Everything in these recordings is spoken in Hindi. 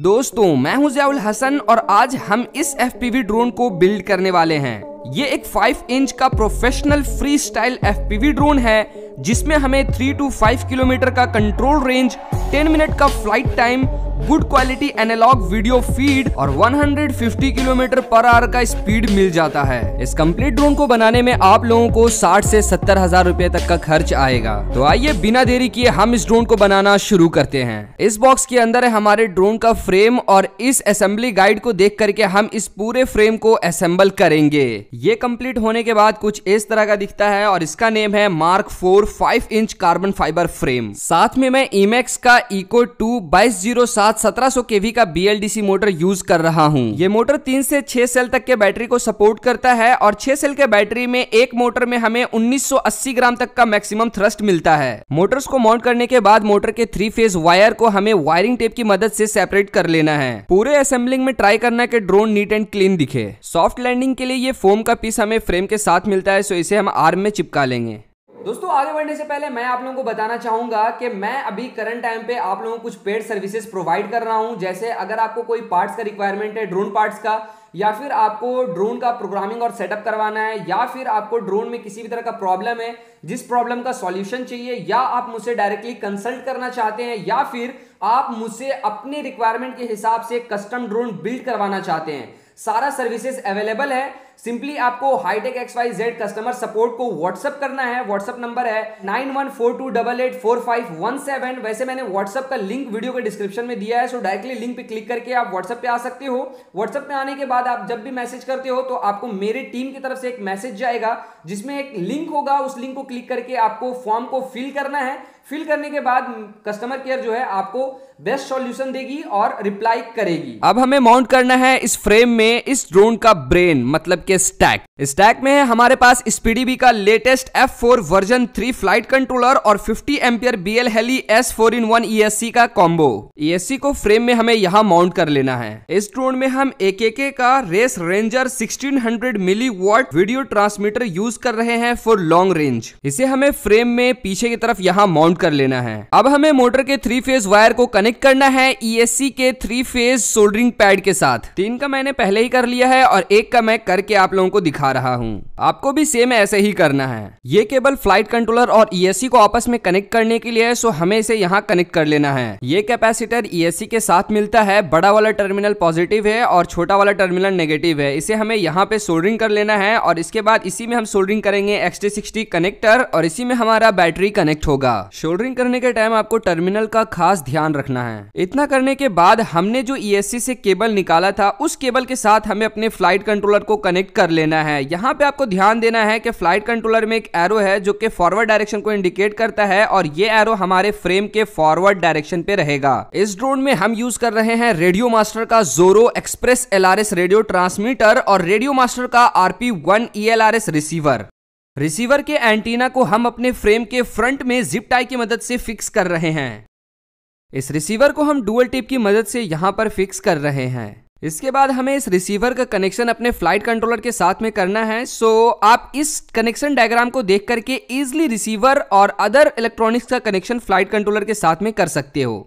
दोस्तों मैं हूं जयाउल हसन और आज हम इस एफ ड्रोन को बिल्ड करने वाले हैं ये एक 5 इंच का professional freestyle F drone है जिसमें हमें 3 टू 5 किलोमीटर का कंट्रोल रेंज 10 मिनट का flight time good quality analogue video feed और 150 किलोमीटर पर आवर का स्पीड मिल जाता है इस कंप्लीट ड्रोन को बनाने में आप लोगों को 60 से सत्तर हजार रूपए तक का खर्च आएगा तो आइए बिना देरी किए हम इस ड्रोन को बनाना शुरू करते हैं इस बॉक्स के अंदर है हमारे ड्रोन का फ्रेम और इस असेंबली गाइड को देख करके हम इस पूरे फ्रेम को असेंबल करेंगे ये कंप्लीट होने के बाद कुछ इस तरह का दिखता है और इसका नेम है mark four five inch carbon fibre frame साथ में मैं इमेक्स का इको टू बाईस जीरो सात साथ 1700 केवी का बीएलडीसी मोटर यूज कर रहा हूँ ये मोटर तीन से छह सेल तक के बैटरी को सपोर्ट करता है और छह सेल के बैटरी में एक मोटर में हमें 1980 ग्राम तक का मैक्सिमम थ्रस्ट मिलता है मोटर्स को माउंट करने के बाद मोटर के थ्री फेज वायर को हमें वायरिंग टेप की मदद से सेपरेट कर लेना है पूरे असेंबलिंग में ट्राई करना की ड्रोन नीट एंड क्लीन दिखे सॉफ्ट लैंडिंग के लिए ये फोम का पीस हमें फ्रेम के साथ मिलता है सो इसे हम आर्म में चिपका लेंगे दोस्तों आगे बढ़ने से पहले मैं आप लोगों को बताना चाहूंगा कि मैं अभी करंट टाइम पे आप लोगों को कुछ पेड सर्विसेज प्रोवाइड कर रहा हूं जैसे अगर आपको कोई पार्ट्स का रिक्वायरमेंट है ड्रोन पार्ट्स का या फिर आपको ड्रोन का प्रोग्रामिंग और सेटअप करवाना है या फिर आपको ड्रोन में किसी भी तरह का प्रॉब्लम है जिस प्रॉब्लम का सॉल्यूशन चाहिए या आप मुझसे डायरेक्टली कंसल्ट करना चाहते हैं या फिर आप मुझसे अपने रिक्वायरमेंट के हिसाब से कस्टम ड्रोन बिल्ड करवाना चाहते हैं सारा सर्विसेज अवेलेबल है सिंपली आपको hitech X Y Z customer support को व्हाट्सअप करना है व्हाट्सअप नंबर है nine one four two double eight four five one seven वैसे मैंने व्हाट्सअप का लिंक वीडियो के डिस्क्रिप्शन में दिया है सो डायरेक्टली लिंक पे क्लिक करके आप व्हाट्सअप पे आ सकते हो व्हाट्सअप पे आने के बाद आप जब भी मैसेज करते हो तो आपको मेरे टीम की तरफ से एक मैसेज जाएगा जिसमें एक लिंक होगा उस लिंक को क्लिक करके आपको फॉर्म को फिल करना है फिल करने के बाद कस्टमर केयर जो है आपको बेस्ट सॉल्यूशन देगी और रिप्लाई करेगी अब हमें माउंट करना है इस फ्रेम में इस ड्रोन का ब्रेन मतलब के स्टैक स्टैक में है हमारे पास स्पीडीबी का latest F four version three flight controller और fifty ampere B L heli S four in one E का कॉम्बो ई e को फ्रेम में हमें यहाँ माउंट कर लेना है इस ड्रोन में हम एक एक का race ranger sixteen hundred milliwatt video transmitter use कर रहे हैं फॉर लॉन्ग रेंज इसे हमें फ्रेम में पीछे की तरफ यहाँ माउंट कर लेना है अब हमें मोटर के थ्री फेज वायर को कनेक्ट करना है ई e के थ्री फेज सोल्डरिंग पैड के साथ तीन का मैंने पहले ही कर लिया है और एक का मैं करके आप लोगों को दिखा रहा हूँ आपको भी सेम ऐसे ही करना है ये केबल फ्लाइट कंट्रोलर और ईएससी e को आपस में कनेक्ट करने के लिए है सो हमें इसे यहाँ कनेक्ट कर लेना है ये कैपेसिटर ईएससी e के साथ मिलता है बड़ा वाला टर्मिनल पॉजिटिव है और छोटा वाला टर्मिनल नेगेटिव है इसे हमें यहाँ पे सोल्डरिंग कर लेना है और इसके बाद इसी में हम सोल्डरिंग करेंगे एक्सटी सिक्सटी कनेक्टर और इसी में हमारा बैटरी कनेक्ट होगा सोल्डरिंग करने के टाइम आपको टर्मिनल का खास ध्यान रखना है इतना करने के बाद हमने जो ईएससी e से केबल निकाला था उस केबल के साथ हमें अपने फ्लाइट कंट्रोलर को कनेक्ट हिट कर लेना है यहाँ पे आपको ध्यान देना है कि फ्लाइट कंट्रोलर में एक एरो है जो कि फॉरवर्ड डायरेक्शन को इंडिकेट करता है और ये एरो हमारे फ्रेम के फॉरवर्ड डायरेक्शन पे रहेगा इस ड्रोन में हम यूज कर रहे हैं रेडियो मास्टर का Zorro express L radio transmitter और रेडियो मास्टर का आरपी वन रिसीवर रिसीवर के एंटीना को हम अपने फ्रेम के फ्रंट में जिप टाई की मदद से फिक्स कर रहे हैं इस रिसीवर को हम डुअल टिप की मदद से यहां पर फिक्स कर रहे हैं इसके बाद हमें इस रिसीवर का कनेक्शन अपने फ्लाइट कंट्रोलर के साथ में करना है सो आप इस कनेक्शन डायग्राम को देख करके इजिली रिसीवर और अदर इलेक्ट्रॉनिक्स का कनेक्शन फ्लाइट कंट्रोलर के साथ में कर सकते हो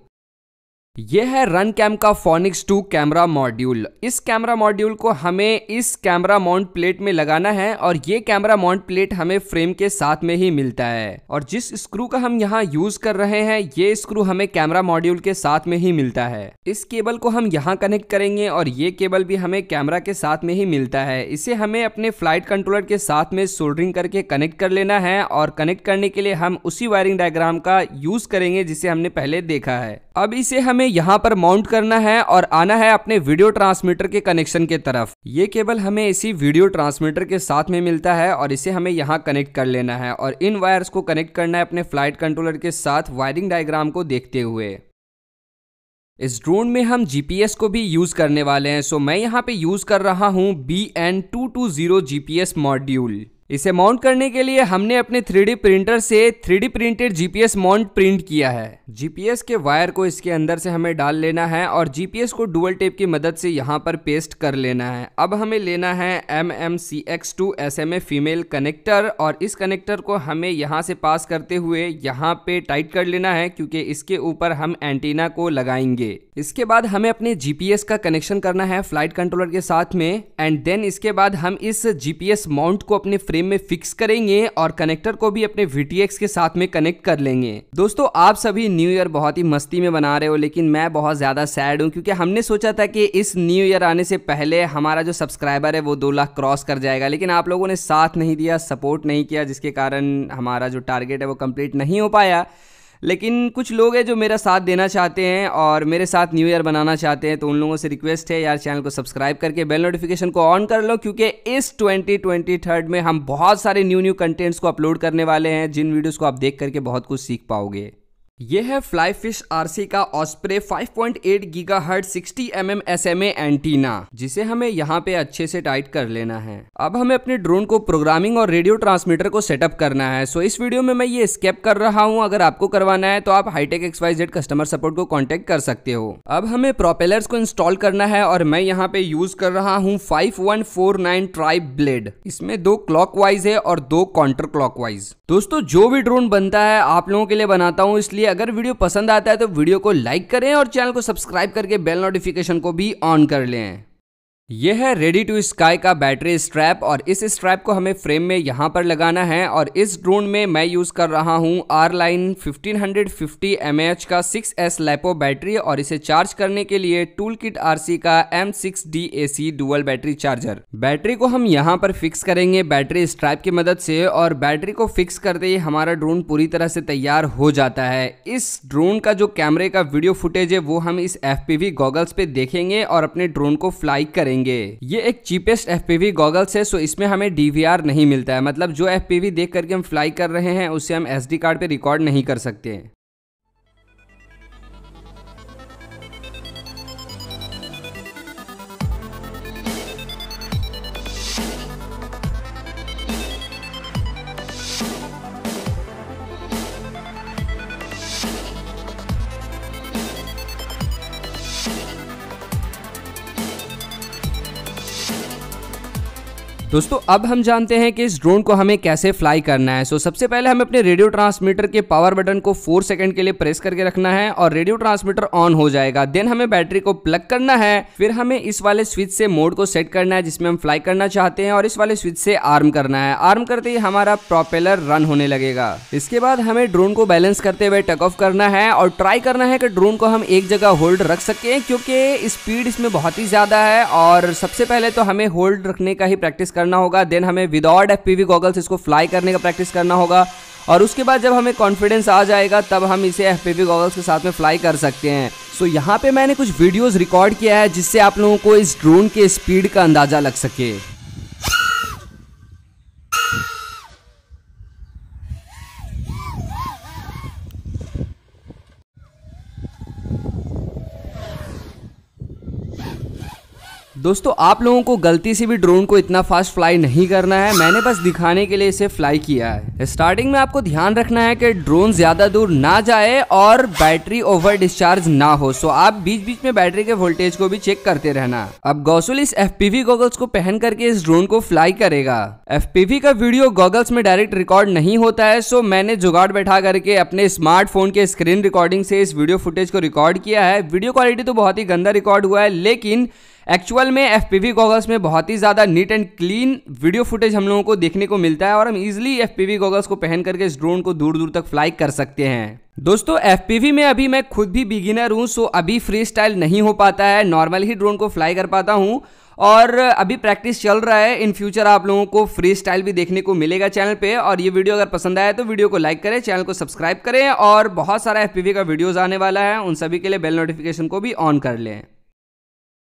यह है रन कैम का फोनिक्स 2 कैमरा मॉड्यूल इस कैमरा मॉड्यूल को हमें इस कैमरा माउंट प्लेट में लगाना है और ये कैमरा माउंट प्लेट हमें फ्रेम के साथ में ही मिलता है और जिस स्क्रू का हम यहाँ यूज कर रहे हैं ये स्क्रू हमें कैमरा मॉड्यूल के साथ में ही मिलता है इस केबल को हम यहाँ कनेक्ट करेंगे और ये केबल भी हमें कैमरा के साथ में ही मिलता है इसे हमें अपने फ्लाइट कंट्रोलर के साथ में सोल्डरिंग करके कनेक्ट कर लेना है और कनेक्ट करने के लिए हम उसी वायरिंग डायग्राम का यूज करेंगे जिसे हमने पहले देखा है अब इसे हमें हमें यहाँ पर माउंट करना है और आना है अपने वीडियो ट्रांसमीटर के कनेक्शन के तरफ ये केबल हमें इसी वीडियो ट्रांसमीटर के साथ में मिलता है और इसे हमें यहाँ कनेक्ट कर लेना है और इन वायर्स को कनेक्ट करना है अपने फ्लाइट कंट्रोलर के साथ वायरिंग डायग्राम को देखते हुए इस ड्रोन में हम जीपीएस को भी यूज़ करने वाले हैं सो मैं यहाँ पे यूज़ कर रहा हूँ B N two two zero GPS module इसे माउंट करने के लिए हमने अपने 3D प्रिंटर से 3D printed GPS mount print किया है GPS के वायर को इसके अंदर से हमें डाल लेना है और GPS को डुअल टेप की मदद से यहाँ पर पेस्ट कर लेना है अब हमें लेना है M M C X two S M A female connector और इस कनेक्टर को हमें यहाँ से पास करते हुए यहाँ पे टाइट कर लेना है क्योंकि इसके ऊपर हम एंटीना को लगाएंगे इसके बाद हमें अपने जीपीएस का कनेक्शन करना है फ्लाइट कंट्रोलर के साथ में एंड देन इसके बाद हम इस जीपीएस माउंट को अपने फ्रेम फ्रेम में फिक्स करेंगे और कनेक्टर को भी अपने वी के साथ में कनेक्ट कर लेंगे दोस्तों आप सभी न्यू ईयर बहुत ही मस्ती में बना रहे हो लेकिन मैं बहुत ज़्यादा सैड हूँ क्योंकि हमने सोचा था कि इस न्यू ईयर आने से पहले हमारा जो सब्सक्राइबर है वो दो लाख क्रॉस कर जाएगा लेकिन आप लोगों ने साथ नहीं दिया सपोर्ट नहीं किया जिसके कारण हमारा जो टारगेट है वो कंप्लीट नहीं हो पाया लेकिन कुछ लोग हैं जो मेरा साथ देना चाहते हैं और मेरे साथ न्यू ईयर बनाना चाहते हैं तो उन लोगों से रिक्वेस्ट है यार चैनल को सब्सक्राइब करके बेल नोटिफिकेशन को ऑन कर लो क्योंकि इस ट्वेंटी ट्वेंटी थर्ड में हम बहुत सारे न्यू न्यू कंटेंट्स को अपलोड करने वाले हैं जिन वीडियोज़ को आप देख करके बहुत कुछ सीख पाओगे यह है फ्लाई फिश आरसी का Osprey 5.8 gigahertz sixty M M S M antenna जिसे हमें यहाँ पे अच्छे से टाइट कर लेना है अब हमें अपने ड्रोन को प्रोग्रामिंग और रेडियो ट्रांसमीटर को सेटअप करना है सो इस वीडियो में मैं ये स्केप कर रहा हूँ अगर आपको करवाना है तो आप हाईटेक एक्सवाइजेड कस्टमर सपोर्ट को कॉन्टेक्ट कर सकते हो अब हमें प्रोपेलर को इंस्टॉल करना है और मैं यहाँ पे यूज कर रहा हूँ five one four nine tri blade इसमें दो क्लॉक वाइज है और दो काउंटर क्लॉक वाइज दोस्तों जो भी ड्रोन बनता है आप लोगों के लिए बनाता हूँ इसलिए अगर वीडियो पसंद आता है तो वीडियो को लाइक करें और चैनल को सब्सक्राइब करके बेल नोटिफिकेशन को भी ऑन कर लें यह है रेडी टू स्काई का बैटरी स्ट्रैप और इस स्ट्रैप को हमें फ्रेम में यहाँ पर लगाना है और इस ड्रोन में मैं यूज़ कर रहा हूँ आर लाइन फिफ्टीन हंड्रेड का 6S लैपो बैटरी और इसे चार्ज करने के लिए टूल किट आर का M six D A C dual battery charger battery को हम यहाँ पर फिक्स करेंगे बैटरी स्ट्रैप की मदद से और बैटरी को फिक्स करते ही हमारा ड्रोन पूरी तरह से तैयार हो जाता है इस ड्रोन का जो कैमरे का वीडियो फुटेज है वो हम इस एफ पी गॉगल्स पे देखेंगे और अपने ड्रोन को फ्लाई करेंगे मिलेंगे ये एक चीपेस्ट एफ वी गॉगल्स है सो इसमें हमें डीवीआर नहीं मिलता है मतलब जो एफ पी वी देख करके हम फ्लाई कर रहे हैं उसे हम एस डी कार्ड पे रिकॉर्ड नहीं कर सकते दोस्तों अब हम जानते हैं कि इस ड्रोन को हमें कैसे फ्लाई करना है सो so, सबसे पहले हमें अपने रेडियो ट्रांसमीटर के पावर बटन को फोर सेकंड के लिए प्रेस करके रखना है और रेडियो ट्रांसमीटर ऑन हो जाएगा देन हमें बैटरी को प्लग करना है फिर हमें इस वाले स्विच से मोड को सेट करना है जिसमें हम फ्लाई करना चाहते हैं और इस वाले स्विच से आर्म करना है आर्म करते ही हमारा प्रोपेलर रन होने लगेगा इसके बाद हमें ड्रोन को बैलेंस करते हुए टक ऑफ करना है और ट्राई करना है कि ड्रोन को हम एक जगह होल्ड रख सकें क्योंकि स्पीड इसमें बहुत ही ज्यादा है और सबसे पहले तो हमें होल्ड रखने का ही प्रैक्टिस करना होगा देन हमें विदाउट एफ पी गॉगल्स इसको फ्लाई करने का प्रैक्टिस करना होगा और उसके बाद जब हमें कॉन्फिडेंस आ जाएगा तब हम इसे एफ पी गॉगल्स के साथ में फ्लाई कर सकते हैं सो so, यहाँ पे मैंने कुछ वीडियोस रिकॉर्ड किया है जिससे आप लोगों को इस ड्रोन के स्पीड का अंदाज़ा लग सके दोस्तों आप लोगों को गलती से भी ड्रोन को इतना फास्ट फ्लाई नहीं करना है मैंने बस दिखाने के लिए इसे फ्लाई किया है स्टार्टिंग में आपको ध्यान रखना है कि ड्रोन ज्यादा दूर ना जाए और बैटरी ओवर डिस्चार्ज ना हो सो आप बीच बीच में बैटरी के वोल्टेज को भी चेक करते रहना अब गौसुल इस एफ वी गॉगल्स को पहन करके इस ड्रोन को फ्लाई करेगा एफ वी का वीडियो गॉगल्स में डायरेक्ट रिकॉर्ड नहीं होता है सो मैंने जुगाड़ बैठा करके अपने स्मार्टफोन के स्क्रीन रिकॉर्डिंग से इस वीडियो फुटेज को रिकॉर्ड किया है वीडियो क्वालिटी तो बहुत ही गंदा रिकॉर्ड हुआ है लेकिन एक्चुअल में एफ पी वी गॉगल्स में बहुत ही ज़्यादा neat and clean video footage हम लोगों को देखने को मिलता है और हम easily F P V goggles को पहन करके इस ड्रोन को दूर दूर तक फ्लाई कर सकते हैं दोस्तों एफ पी वी में अभी मैं खुद भी बिगिनर हूँ सो अभी फ्री स्टाइल नहीं हो पाता है नॉर्मल ही ड्रोन को फ्लाई कर पाता हूँ और अभी प्रैक्टिस चल रहा है इन फ्यूचर आप लोगों को फ्री स्टाइल भी देखने को मिलेगा चैनल पे और ये वीडियो अगर पसंद आया तो वीडियो को लाइक करें चैनल को सब्सक्राइब करें और बहुत सारा एफ का वीडियोज़ आने वाला है उन सभी के लिए बेल नोटिफिकेशन को भी ऑन कर लें